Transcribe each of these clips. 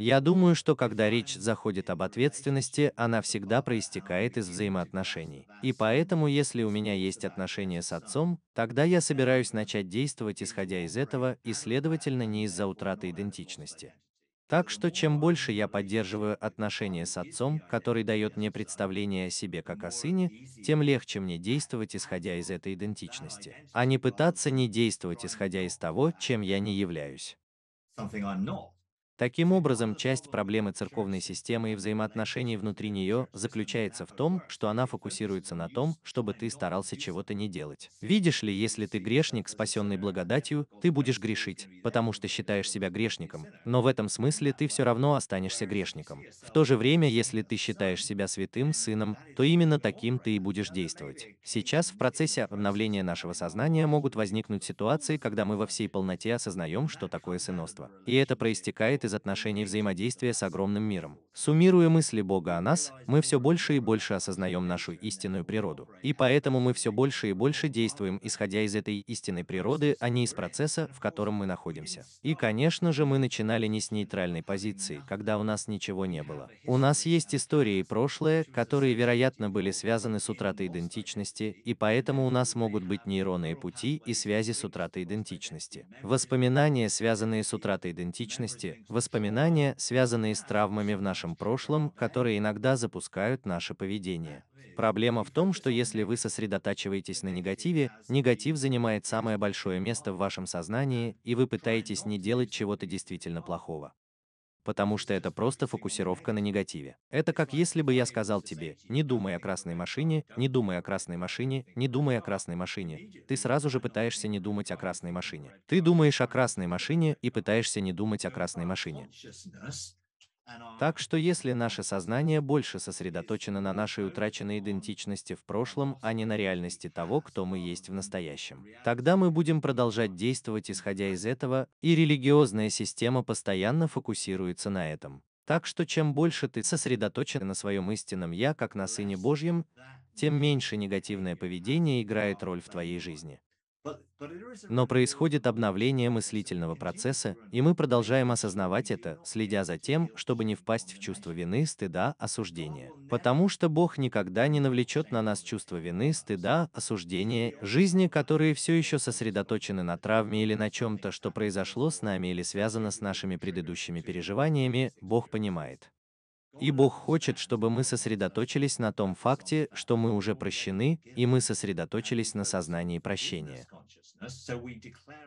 Я думаю, что когда речь заходит об ответственности, она всегда проистекает из взаимоотношений. И поэтому, если у меня есть отношения с отцом, тогда я собираюсь начать действовать исходя из этого и, следовательно, не из-за утраты идентичности. Так что чем больше я поддерживаю отношения с отцом, который дает мне представление о себе как о сыне, тем легче мне действовать исходя из этой идентичности, а не пытаться не действовать исходя из того, чем я не являюсь. Таким образом, часть проблемы церковной системы и взаимоотношений внутри нее заключается в том, что она фокусируется на том, чтобы ты старался чего-то не делать. Видишь ли, если ты грешник, спасенный благодатью, ты будешь грешить, потому что считаешь себя грешником, но в этом смысле ты все равно останешься грешником. В то же время, если ты считаешь себя святым сыном, то именно таким ты и будешь действовать. Сейчас в процессе обновления нашего сознания могут возникнуть ситуации, когда мы во всей полноте осознаем, что такое сыноство, И это проистекает из отношений взаимодействия с огромным миром. Суммируя мысли Бога о нас, мы все больше и больше осознаем нашу истинную природу. И поэтому мы все больше и больше действуем, исходя из этой истинной природы, а не из процесса, в котором мы находимся. И, конечно же, мы начинали не с нейтральной позиции, когда у нас ничего не было. У нас есть истории и прошлое, которые, вероятно, были связаны с утратой идентичности, и поэтому у нас могут быть нейронные пути и связи с утратой идентичности. Воспоминания, связанные с утратой идентичности, воспоминания, связанные с травмами в нашем прошлом, которые иногда запускают наше поведение. Проблема в том, что если вы сосредотачиваетесь на негативе, негатив занимает самое большое место в вашем сознании, и вы пытаетесь не делать чего-то действительно плохого потому что это просто фокусировка на негативе. Это как если бы я сказал тебе, не думай о красной машине, не думай о красной машине, не думай о красной машине. Ты сразу же пытаешься не думать о красной машине. Ты думаешь о красной машине и пытаешься не думать о красной машине. Так что если наше сознание больше сосредоточено на нашей утраченной идентичности в прошлом, а не на реальности того, кто мы есть в настоящем, тогда мы будем продолжать действовать исходя из этого, и религиозная система постоянно фокусируется на этом. Так что чем больше ты сосредоточен на своем истинном «я», как на Сыне Божьем, тем меньше негативное поведение играет роль в твоей жизни. Но происходит обновление мыслительного процесса, и мы продолжаем осознавать это, следя за тем, чтобы не впасть в чувство вины, стыда, осуждения. Потому что Бог никогда не навлечет на нас чувство вины, стыда, осуждения, жизни, которые все еще сосредоточены на травме или на чем-то, что произошло с нами или связано с нашими предыдущими переживаниями, Бог понимает. И Бог хочет, чтобы мы сосредоточились на том факте, что мы уже прощены, и мы сосредоточились на сознании прощения.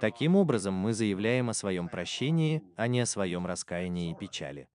Таким образом, мы заявляем о своем прощении, а не о своем раскаянии и печали.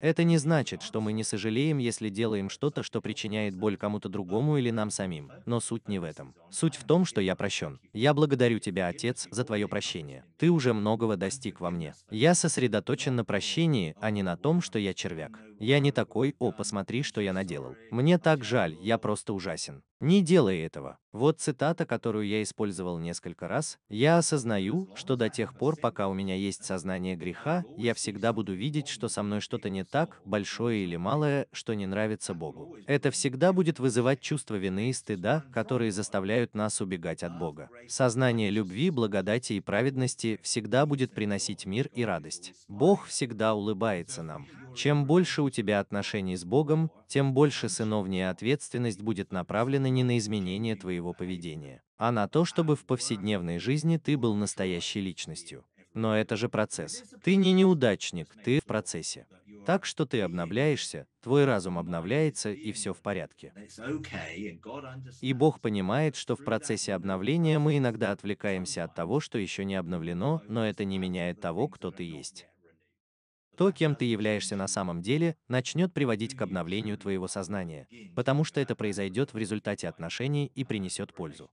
Это не значит, что мы не сожалеем, если делаем что-то, что причиняет боль кому-то другому или нам самим, но суть не в этом. Суть в том, что я прощен. Я благодарю тебя, Отец, за твое прощение. Ты уже многого достиг во мне. Я сосредоточен на прощении, а не на том, что я червяк. Я не такой, о, посмотри, что я наделал. Мне так жаль, я просто ужасен. Не делай этого. Вот цитата, которую я использовал несколько раз. Я осознаю, что до тех пор, пока у меня есть сознание греха, я всегда буду видеть, что со мной что-то не так, большое или малое, что не нравится Богу. Это всегда будет вызывать чувство вины и стыда, которые заставляют нас убегать от Бога. Сознание любви, благодати и праведности всегда будет приносить мир и радость. Бог всегда улыбается нам. Чем больше у тебя отношений с Богом, тем больше сыновняя ответственность будет направлена не на изменение твоего поведения, а на то, чтобы в повседневной жизни ты был настоящей личностью. Но это же процесс. Ты не неудачник, ты в процессе. Так что ты обновляешься, твой разум обновляется и все в порядке. И Бог понимает, что в процессе обновления мы иногда отвлекаемся от того, что еще не обновлено, но это не меняет того, кто ты есть. То, кем ты являешься на самом деле, начнет приводить к обновлению твоего сознания, потому что это произойдет в результате отношений и принесет пользу.